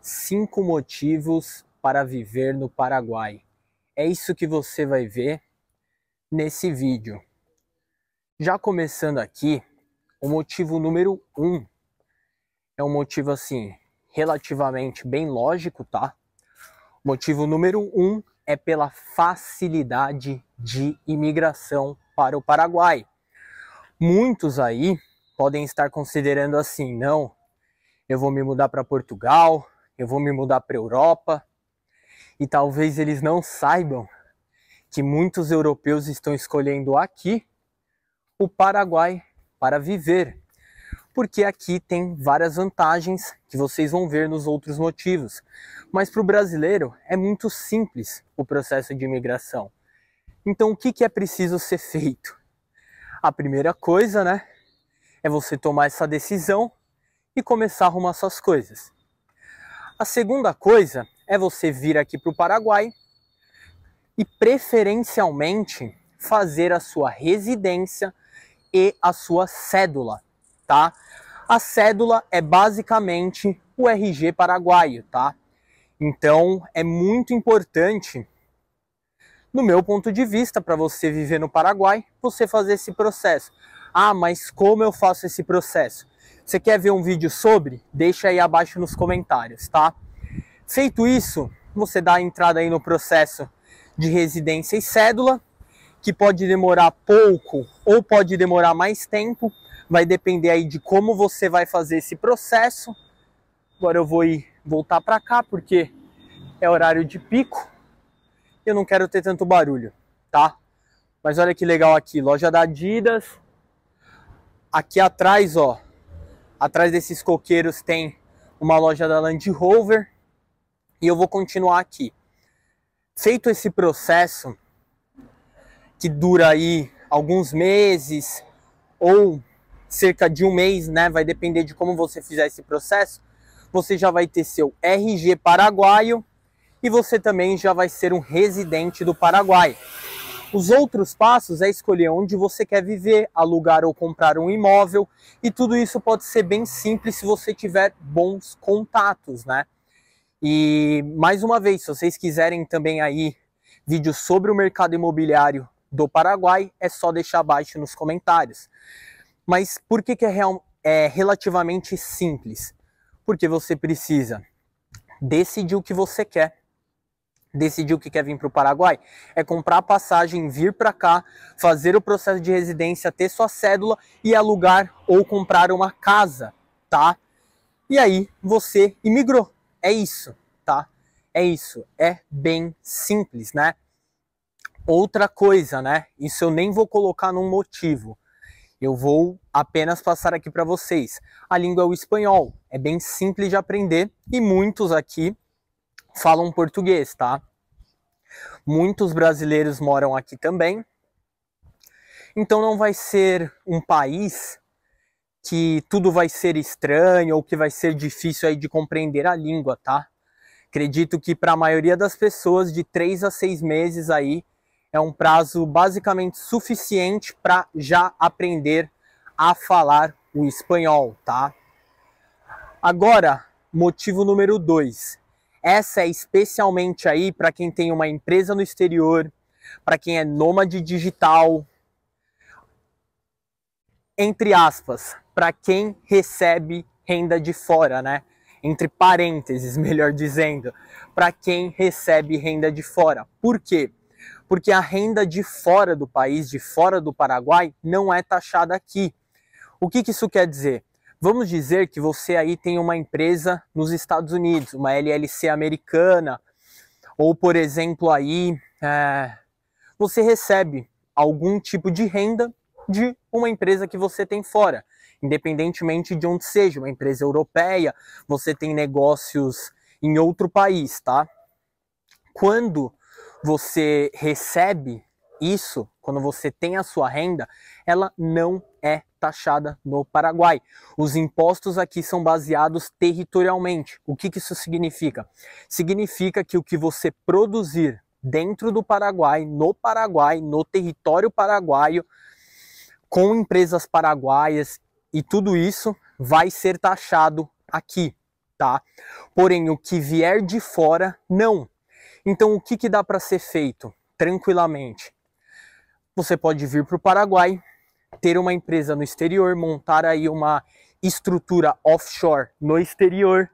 Cinco motivos para viver no Paraguai. É isso que você vai ver nesse vídeo. Já começando aqui, o motivo número um é um motivo assim relativamente bem lógico, tá? Motivo número um é pela facilidade de imigração para o Paraguai. Muitos aí podem estar considerando assim, não, eu vou me mudar para Portugal, eu vou me mudar para a Europa. E talvez eles não saibam que muitos europeus estão escolhendo aqui o Paraguai para viver, porque aqui tem várias vantagens que vocês vão ver nos outros motivos. Mas para o brasileiro é muito simples o processo de imigração. Então o que, que é preciso ser feito? A primeira coisa, né, é você tomar essa decisão e começar a arrumar suas coisas. A segunda coisa é você vir aqui para o Paraguai e preferencialmente fazer a sua residência e a sua cédula, tá? A cédula é basicamente o RG paraguaio, tá? Então é muito importante, no meu ponto de vista, para você viver no Paraguai, você fazer esse processo. Ah, mas como eu faço esse processo? Você quer ver um vídeo sobre? Deixa aí abaixo nos comentários, tá? Feito isso, você dá a entrada aí no processo de residência e cédula, que pode demorar pouco ou pode demorar mais tempo, vai depender aí de como você vai fazer esse processo. Agora eu vou ir voltar para cá porque é horário de pico. Eu não quero ter tanto barulho, tá? Mas olha que legal aqui, loja da Adidas. Aqui atrás, ó, Atrás desses coqueiros tem uma loja da Land Rover. E eu vou continuar aqui. Feito esse processo, que dura aí alguns meses ou cerca de um mês, né? Vai depender de como você fizer esse processo. Você já vai ter seu RG paraguaio e você também já vai ser um residente do Paraguai. Os outros passos é escolher onde você quer viver, alugar ou comprar um imóvel, e tudo isso pode ser bem simples se você tiver bons contatos, né? E mais uma vez, se vocês quiserem também aí vídeos sobre o mercado imobiliário do Paraguai, é só deixar abaixo nos comentários. Mas por que, que é, real, é relativamente simples? Porque você precisa decidir o que você quer decidiu que quer vir para o Paraguai, é comprar a passagem, vir para cá, fazer o processo de residência, ter sua cédula e alugar ou comprar uma casa, tá? E aí você imigrou. É isso, tá? É isso. É bem simples, né? Outra coisa, né? Isso eu nem vou colocar num motivo. Eu vou apenas passar aqui para vocês. A língua é o espanhol. É bem simples de aprender e muitos aqui falam português, tá? Muitos brasileiros moram aqui também. Então não vai ser um país que tudo vai ser estranho ou que vai ser difícil aí de compreender a língua, tá? Acredito que para a maioria das pessoas de 3 a 6 meses aí é um prazo basicamente suficiente para já aprender a falar o espanhol, tá? Agora, motivo número 2. Essa é especialmente aí para quem tem uma empresa no exterior, para quem é nômade digital, entre aspas, para quem recebe renda de fora, né? Entre parênteses, melhor dizendo, para quem recebe renda de fora. Por quê? Porque a renda de fora do país, de fora do Paraguai, não é taxada aqui. O que, que isso quer dizer? Vamos dizer que você aí tem uma empresa nos Estados Unidos, uma LLC americana, ou por exemplo aí é, você recebe algum tipo de renda de uma empresa que você tem fora, independentemente de onde seja, uma empresa europeia, você tem negócios em outro país, tá? Quando você recebe isso, quando você tem a sua renda, ela não é taxada no Paraguai. Os impostos aqui são baseados territorialmente. O que, que isso significa? Significa que o que você produzir dentro do Paraguai, no Paraguai, no território paraguaio, com empresas paraguaias e tudo isso vai ser taxado aqui, tá? Porém, o que vier de fora, não. Então, o que, que dá para ser feito tranquilamente? Você pode vir para o Paraguai, ter uma empresa no exterior, montar aí uma estrutura offshore no exterior,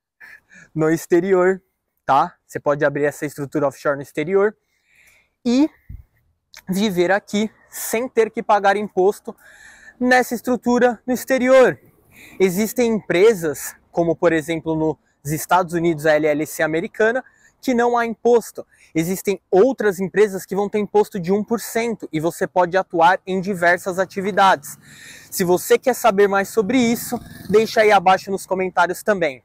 no exterior, tá? Você pode abrir essa estrutura offshore no exterior e viver aqui sem ter que pagar imposto nessa estrutura no exterior. Existem empresas, como por exemplo nos Estados Unidos, a LLC americana, que não há imposto. Existem outras empresas que vão ter imposto de 1% e você pode atuar em diversas atividades. Se você quer saber mais sobre isso, deixa aí abaixo nos comentários também.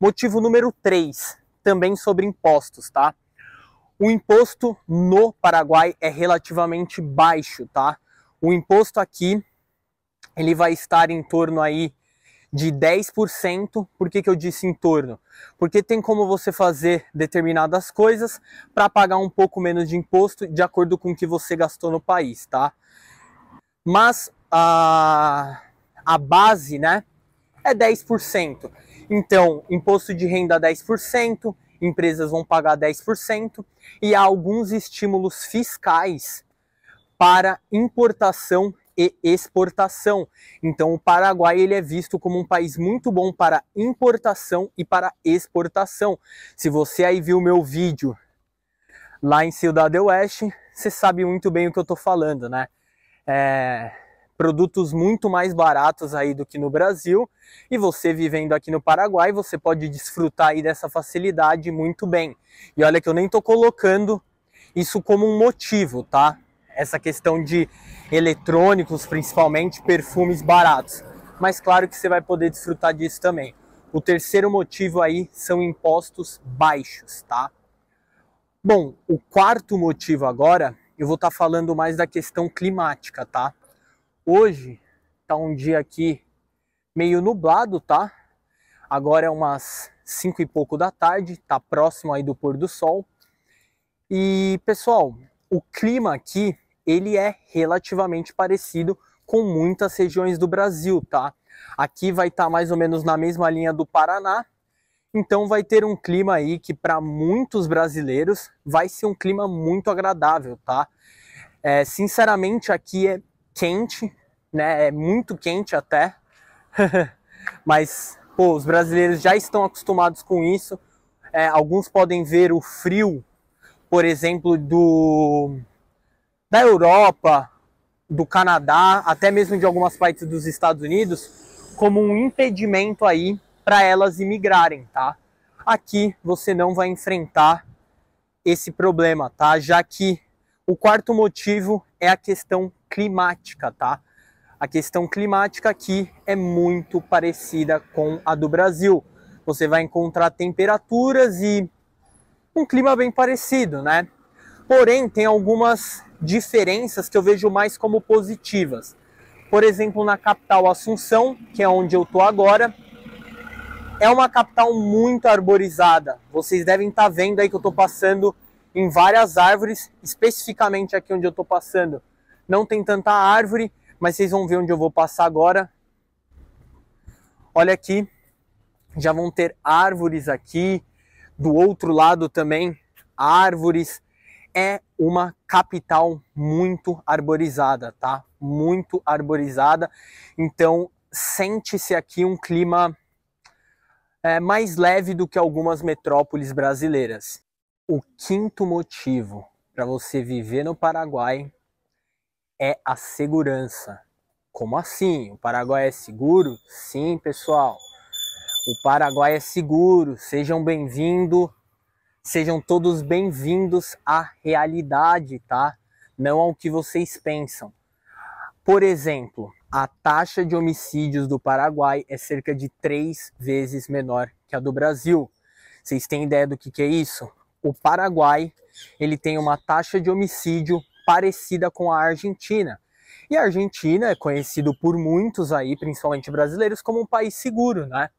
Motivo número 3, também sobre impostos, tá? O imposto no Paraguai é relativamente baixo, tá? O imposto aqui ele vai estar em torno aí de 10%. Por que, que eu disse em torno? Porque tem como você fazer determinadas coisas para pagar um pouco menos de imposto de acordo com o que você gastou no país, tá? Mas a, a base, né, é 10%. Então, imposto de renda 10%, empresas vão pagar 10% e há alguns estímulos fiscais para importação e exportação. Então, o Paraguai ele é visto como um país muito bom para importação e para exportação. Se você aí viu meu vídeo lá em Ciudad Oeste, você sabe muito bem o que eu estou falando, né? É, produtos muito mais baratos aí do que no Brasil. E você vivendo aqui no Paraguai, você pode desfrutar aí dessa facilidade muito bem. E olha que eu nem estou colocando isso como um motivo, tá? essa questão de eletrônicos, principalmente perfumes baratos. Mas claro que você vai poder desfrutar disso também. O terceiro motivo aí são impostos baixos, tá? Bom, o quarto motivo agora, eu vou estar tá falando mais da questão climática, tá? Hoje tá um dia aqui meio nublado, tá? Agora é umas 5 e pouco da tarde, tá próximo aí do pôr do sol. E pessoal, o clima aqui, ele é relativamente parecido com muitas regiões do Brasil, tá? Aqui vai estar tá mais ou menos na mesma linha do Paraná, então vai ter um clima aí que para muitos brasileiros vai ser um clima muito agradável, tá? É, sinceramente aqui é quente, né? É muito quente até, mas pô, os brasileiros já estão acostumados com isso. É, alguns podem ver o frio por exemplo, do da Europa, do Canadá, até mesmo de algumas partes dos Estados Unidos, como um impedimento aí para elas imigrarem, tá? Aqui você não vai enfrentar esse problema, tá? Já que o quarto motivo é a questão climática, tá? A questão climática aqui é muito parecida com a do Brasil. Você vai encontrar temperaturas e um clima bem parecido, né? Porém, tem algumas diferenças que eu vejo mais como positivas. Por exemplo, na capital Assunção, que é onde eu estou agora, é uma capital muito arborizada. Vocês devem estar tá vendo aí que eu estou passando em várias árvores, especificamente aqui onde eu estou passando. Não tem tanta árvore, mas vocês vão ver onde eu vou passar agora. Olha aqui, já vão ter árvores aqui, do outro lado também árvores. É uma capital muito arborizada, tá? Muito arborizada. Então sente-se aqui um clima é, mais leve do que algumas metrópoles brasileiras. O quinto motivo para você viver no Paraguai é a segurança. Como assim? O Paraguai é seguro? Sim, pessoal. O Paraguai é seguro. Sejam bem-vindos. Sejam todos bem-vindos à realidade, tá? Não ao que vocês pensam. Por exemplo, a taxa de homicídios do Paraguai é cerca de três vezes menor que a do Brasil. Vocês têm ideia do que, que é isso? O Paraguai ele tem uma taxa de homicídio parecida com a Argentina. E a Argentina é conhecido por muitos aí, principalmente brasileiros, como um país seguro, né?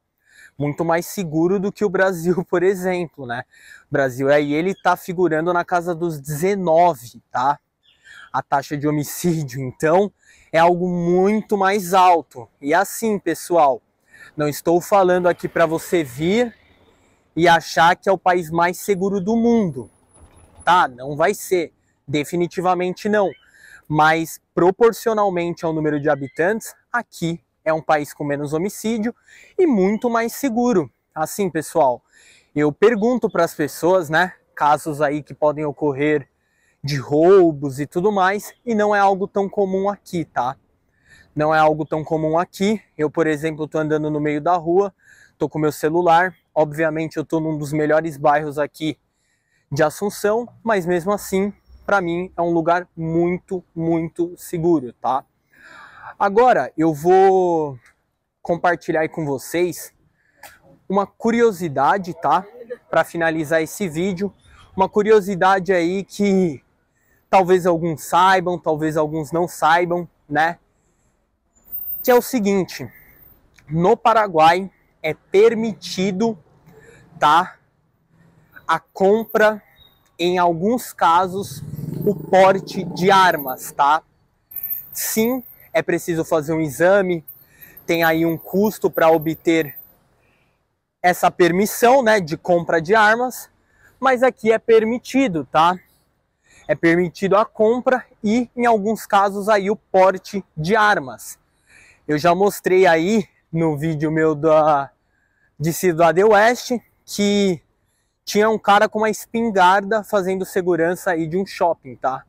muito mais seguro do que o Brasil, por exemplo, né? O Brasil aí ele tá figurando na casa dos 19, tá? A taxa de homicídio, então, é algo muito mais alto. E assim, pessoal, não estou falando aqui para você vir e achar que é o país mais seguro do mundo. Tá, não vai ser, definitivamente não. Mas proporcionalmente ao número de habitantes, aqui é um país com menos homicídio e muito mais seguro. Assim, pessoal, eu pergunto para as pessoas, né, casos aí que podem ocorrer de roubos e tudo mais, e não é algo tão comum aqui, tá? Não é algo tão comum aqui. Eu, por exemplo, tô andando no meio da rua, tô com meu celular, obviamente eu tô num dos melhores bairros aqui de Assunção, mas mesmo assim, para mim é um lugar muito, muito seguro, tá? Agora eu vou compartilhar aí com vocês uma curiosidade, tá? Para finalizar esse vídeo, uma curiosidade aí que talvez alguns saibam, talvez alguns não saibam, né? Que é o seguinte: no Paraguai é permitido, tá? A compra, em alguns casos, o porte de armas, tá? Sim, é preciso fazer um exame, tem aí um custo para obter essa permissão né, de compra de armas, mas aqui é permitido, tá? É permitido a compra e, em alguns casos, aí o porte de armas. Eu já mostrei aí no vídeo meu da, de Cidade Oeste que tinha um cara com uma espingarda fazendo segurança aí de um shopping, tá?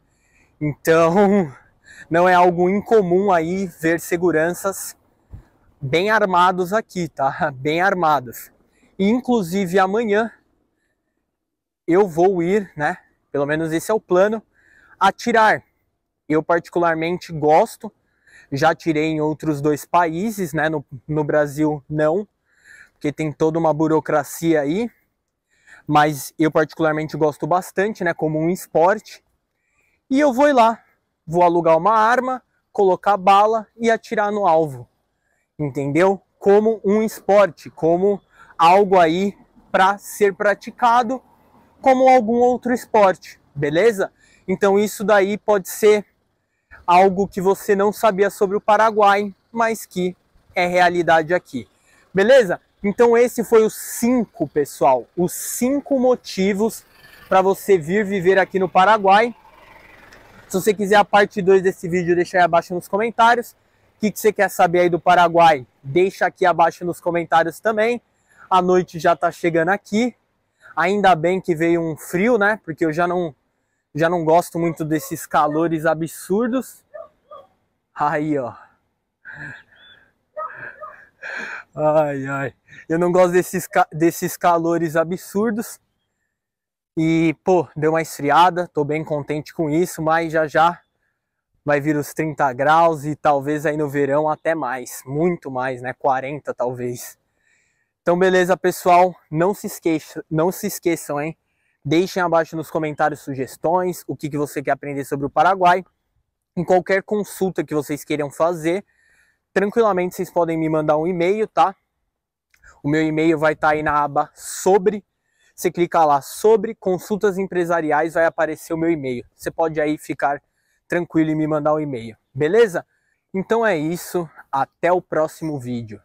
Então, Não é algo incomum aí ver seguranças bem armados aqui, tá? Bem armados. inclusive amanhã eu vou ir, né? Pelo menos esse é o plano, atirar. Eu particularmente gosto, já tirei em outros dois países, né? No, no Brasil não, porque tem toda uma burocracia aí, mas eu particularmente gosto bastante, né, como um esporte. E eu vou lá vou alugar uma arma, colocar bala e atirar no alvo. Entendeu? Como um esporte, como algo aí para ser praticado, como algum outro esporte, beleza? Então isso daí pode ser algo que você não sabia sobre o Paraguai, mas que é realidade aqui. Beleza? Então esse foi os cinco, pessoal, os cinco motivos para você vir viver aqui no Paraguai se você quiser a parte 2 desse vídeo, deixa aí abaixo nos comentários. O que, que você quer saber aí do Paraguai? Deixa aqui abaixo nos comentários também. A noite já tá chegando aqui. Ainda bem que veio um frio, né? Porque eu já não, já não gosto muito desses calores absurdos. Aí, ó. Ai, ai. Eu não gosto desses, desses calores absurdos. E, pô, deu uma esfriada, tô bem contente com isso, mas já já vai vir os 30 graus e talvez aí no verão até mais, muito mais, né? 40 talvez. Então, beleza, pessoal, não se esqueçam, não se esqueçam, hein? Deixem abaixo nos comentários sugestões, o que, que você quer aprender sobre o Paraguai. Em qualquer consulta que vocês queiram fazer, tranquilamente vocês podem me mandar um e-mail, tá? O meu e-mail vai estar tá aí na aba sobre você clica lá sobre consultas empresariais, vai aparecer o meu e-mail. Você pode aí ficar tranquilo e me mandar um e-mail, beleza? Então é isso, até o próximo vídeo.